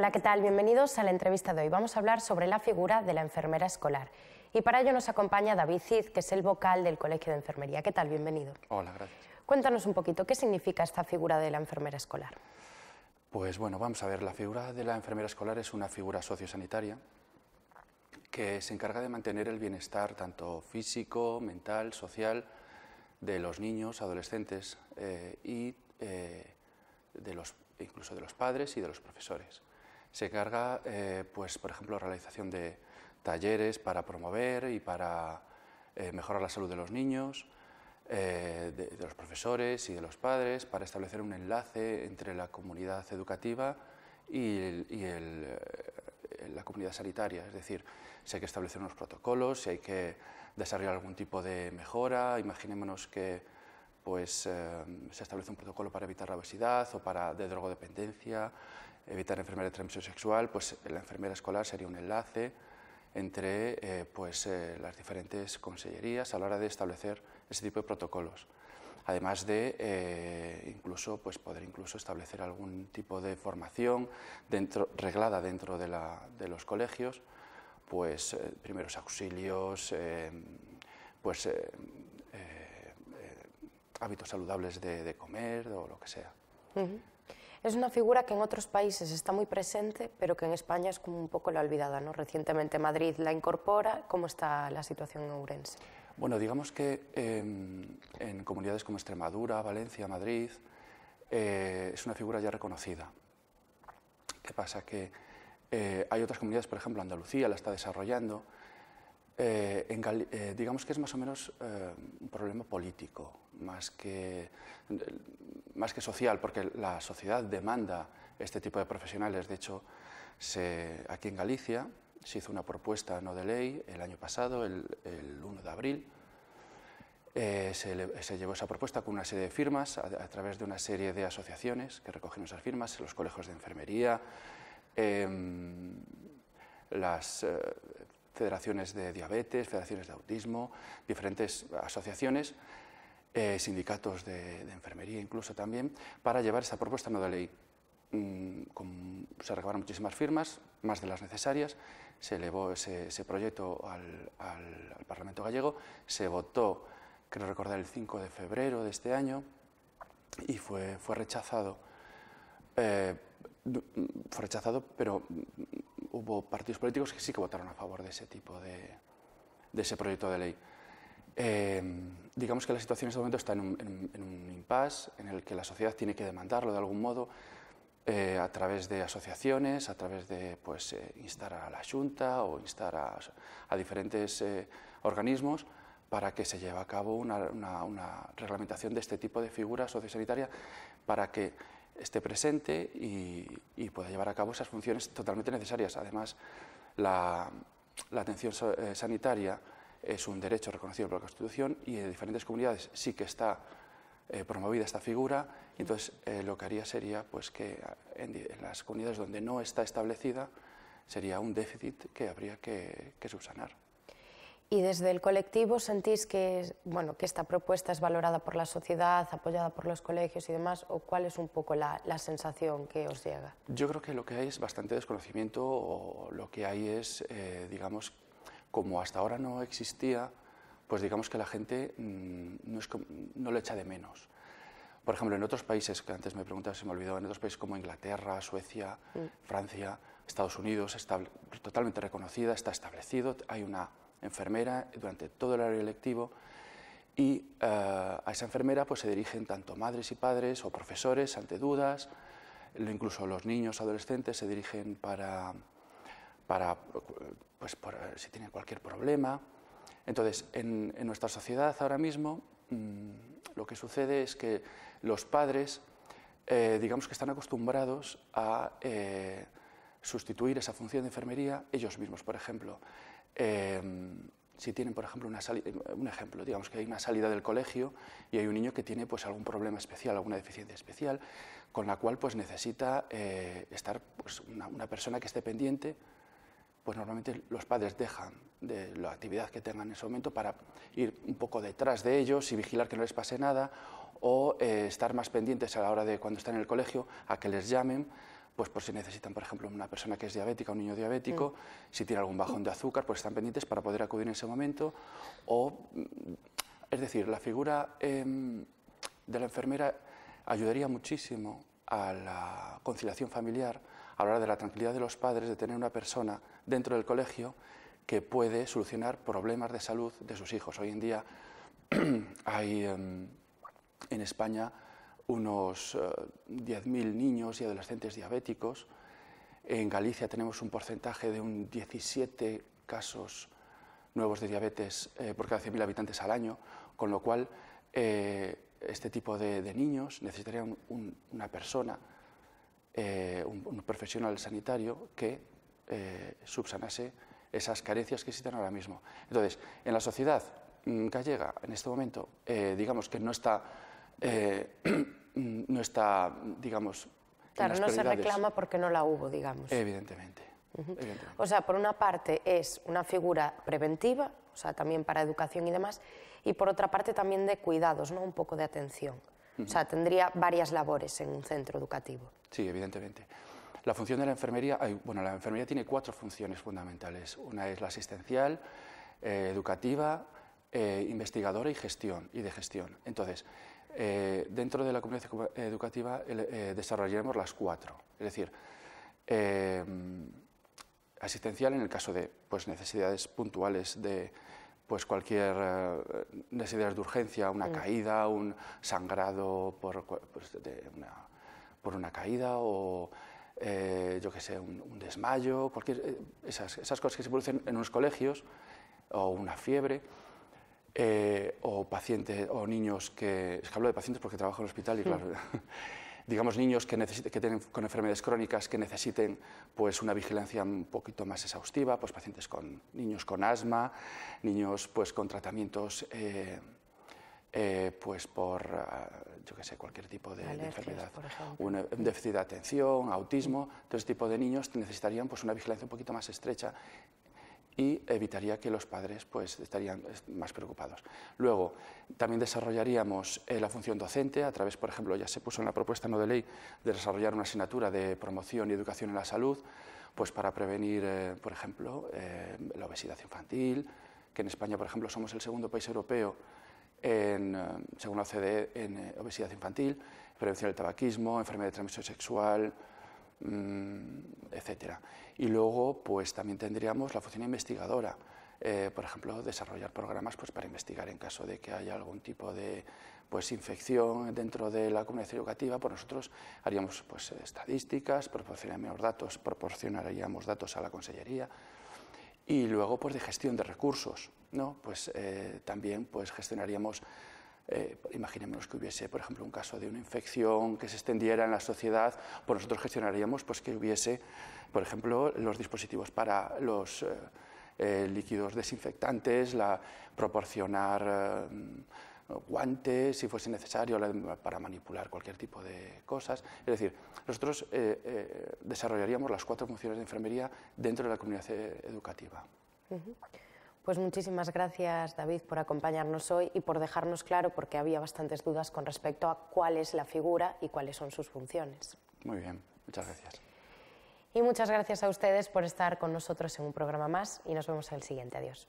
Hola, ¿qué tal? Bienvenidos a la entrevista de hoy. Vamos a hablar sobre la figura de la enfermera escolar. Y para ello nos acompaña David Cid, que es el vocal del Colegio de Enfermería. ¿Qué tal? Bienvenido. Hola, gracias. Cuéntanos un poquito, ¿qué significa esta figura de la enfermera escolar? Pues bueno, vamos a ver, la figura de la enfermera escolar es una figura sociosanitaria que se encarga de mantener el bienestar tanto físico, mental, social de los niños, adolescentes eh, y eh, incluso de los padres y de los profesores. Se encarga, eh, pues, por ejemplo, realización de talleres para promover y para eh, mejorar la salud de los niños, eh, de, los profesores y de los padres, para establecer un enlace entre la comunidad educativa y, la comunidad sanitaria. Es decir, si hay que establecer unos protocolos, si hay que desarrollar algún tipo de mejora, imaginémonos que pues se establece un protocolo para evitar la obesidad o para de drogodependencia, evitar enfermedad de transmisión sexual, pues la enfermera escolar sería un enlace entre eh, pues, eh, las diferentes consellerías a la hora de establecer ese tipo de protocolos. Además de eh, incluso pues poder incluso establecer algún tipo de formación dentro, reglada dentro de, la, de los colegios, pues primeros auxilios, pues hábitos saludables de, comer o lo que sea. Es una figura que en otros países está muy presente, pero que en España es como un poco la olvidada. ¿no? Recientemente Madrid la incorpora. ¿Cómo está la situación en Ourense? Bueno, digamos que em, en comunidades como Extremadura, Valencia, Madrid, eh, es una figura ya reconocida. ¿Qué pasa? Que eh, hay otras comunidades, por ejemplo, Andalucía la está desarrollando. Eh, digamos que es más o menos un problema político, más que más que social, porque la sociedad demanda este tipo de profesionales. De hecho, aquí en Galicia se hizo una propuesta no de ley el año pasado, el, 1 de abril. Eh, se, llevó esa propuesta con una serie de firmas a, través de una serie de asociaciones que recogieron esas firmas, los colegios de enfermería, em, las eh, federaciones de diabetes, federaciones de autismo, diferentes asociaciones eh, sindicatos de, enfermería incluso también, para llevar esa propuesta no de ley. Mm, se recabaron muchísimas firmas, más de las necesarias, se elevó ese, proyecto al, Parlamento gallego, se votó, creo recordar, el 5 de febrero de este año y fue, fue rechazado. Eh, fue rechazado, pero mm, hubo partidos políticos que sí que votaron a favor de ese tipo de, de ese proyecto de ley. Eh, digamos que la situación en este momento está en un, en impasse en el que la sociedad tiene que demandarlo de algún modo eh, a través de asociaciones, a través de pues, eh, instar a la Junta o instar a, diferentes organismos para que se lleve a cabo una, reglamentación de este tipo de figura sociosanitaria para que esté presente y, pueda llevar a cabo esas funciones totalmente necesarias. Además, la atención sanitaria es un derecho reconocido por la Constitución y en diferentes comunidades sí que está eh, promovida esta figura. entonces, eh, lo que haría sería pues, que eh, en, las comunidades donde no está establecida sería un déficit que habría que, subsanar. ¿Y desde el colectivo sentís que, bueno, que esta propuesta es valorada por la sociedad, apoyada por los colegios y demás? ¿O cuál es un poco la, la sensación que os llega? Yo creo que lo que hay es bastante desconocimiento o lo que hay es, digamos, como hasta ahora no existía, pues digamos que la gente mm, no, es, lo echa de menos. Por ejemplo, en otros países, que antes me preguntaba, si me olvidó, en otros países como Inglaterra, Suecia, mm. Francia, Estados Unidos, está totalmente reconocida, está establecido, hay una enfermera durante todo el horario lectivo y eh, a esa enfermera pues, se dirigen tanto madres y padres o profesores ante dudas, incluso los niños, adolescentes se dirigen para para, pues, si tienen cualquier problema. Entonces, en, nuestra sociedad ahora mismo mm, lo que sucede es que los padres, eh, digamos que están acostumbrados a eh, sustituir esa función de enfermería ellos mismos, por ejemplo. Em, si tienen, por ejemplo, una un ejemplo, digamos que hay una salida del colegio y hay un niño que tiene pues, algún problema especial, alguna deficiencia especial, con la cual pues, necesita eh, estar pues, una, una, persona que esté pendiente pues normalmente los padres dejan de la actividad que tengan en ese momento para ir un poco detrás de ellos y vigilar que no les pase nada o eh, estar más pendientes a la hora de cuando están en el colegio a que les llamen pues por si necesitan, por ejemplo, una persona que es diabética, un niño diabético, mm. si tiene algún bajón de azúcar, pues están pendientes para poder acudir en ese momento. O, mm, es decir, la figura em, de la enfermera ayudaría muchísimo a la conciliación familiar hablar de la tranquilidad de los padres de tener una persona dentro del colegio que puede solucionar problemas de salud de sus hijos. Hoy en día hay em, en España unos 10.000 eh, niños y adolescentes diabéticos. En Galicia tenemos un porcentaje de un 17 casos nuevos de diabetes eh, por cada 100.000 habitantes al año, con lo cual eh, este tipo de, niños necesitarían una persona eh, un, profesional sanitario que eh, subsanase esas carencias que existen ahora mismo. Entonces, en la sociedad mm, gallega, en este momento, eh, digamos que no está, no está, digamos... Claro, no se reclama porque no la hubo, digamos. Evidentemente. O sea, por una parte es una figura preventiva, o sea, también para educación y demás, y por otra parte también de cuidados, ¿no? Un poco de atención. O sea, tendría varias labores en un centro educativo. Sí, evidentemente. La función de la enfermería, bueno, la enfermería tiene cuatro funciones fundamentales. Una es la asistencial, eh, educativa, eh, investigadora y gestión y de gestión. Entonces, eh, dentro de la comunidad educativa desarrollaremos las cuatro. Es decir, asistencial en el caso de pues, necesidades puntuales de pues cualquier eh, necesidad de urgencia, una mm. caída, un sangrado por, pues, una, caída o eh, yo que sé, un, desmayo, cualquier, eh, esas, cosas que se producen en unos colegios, o una fiebre, o pacientes, o niños que, es que hablo de pacientes porque trabajo en el hospital y mm. claro, digamos, niños que, que tienen con enfermedades crónicas que necesiten pues, una vigilancia un poquito más exhaustiva, pues pacientes con niños con asma, niños pues, con tratamientos eh, eh, pues por, ah, yo sé, cualquier tipo de, enfermedad, un, déficit de atención, autismo, todo ese tipo de niños necesitarían pues, una vigilancia un poquito más estrecha y evitaría que los padres pues, estarían eh, más preocupados. Luego, también desarrollaríamos eh, la función docente a través, por ejemplo, ya se puso en la propuesta no de ley de desarrollar una asignatura de promoción y educación en la salud, pues para prevenir, eh, por ejemplo, la obesidad infantil, que en España, por ejemplo, somos el segundo país europeo en, según la OCDE en obesidad infantil, prevención del tabaquismo, enfermedad de transmisión sexual, Mm, etcétera. Y luego, pues también tendríamos la función investigadora, eh, por ejemplo, desarrollar programas pues, para investigar en caso de que haya algún tipo de pues, infección dentro de la comunidad educativa, por pues, nosotros haríamos pues, estadísticas, proporcionaríamos datos, proporcionaríamos datos a la consellería y luego pues, de gestión de recursos, ¿no? pues eh, también pues, gestionaríamos eh, imaginémonos que hubiese, por ejemplo, un caso de una infección que se extendiera en la sociedad, pues nosotros gestionaríamos pues, que hubiese, por ejemplo, los dispositivos para los eh, eh, líquidos desinfectantes, la, proporcionar eh, guantes, si fuese necesario, para manipular cualquier tipo de cosas. Es decir, nosotros desarrollaríamos las cuatro funciones de enfermería dentro de la comunidad educativa. Pues muchísimas gracias, David, por acompañarnos hoy y por dejarnos claro, porque había bastantes dudas con respecto a cuál es la figura y cuáles son sus funciones. Muy bien, muchas gracias. Y muchas gracias a ustedes por estar con nosotros en un programa más y nos vemos en el siguiente. Adiós.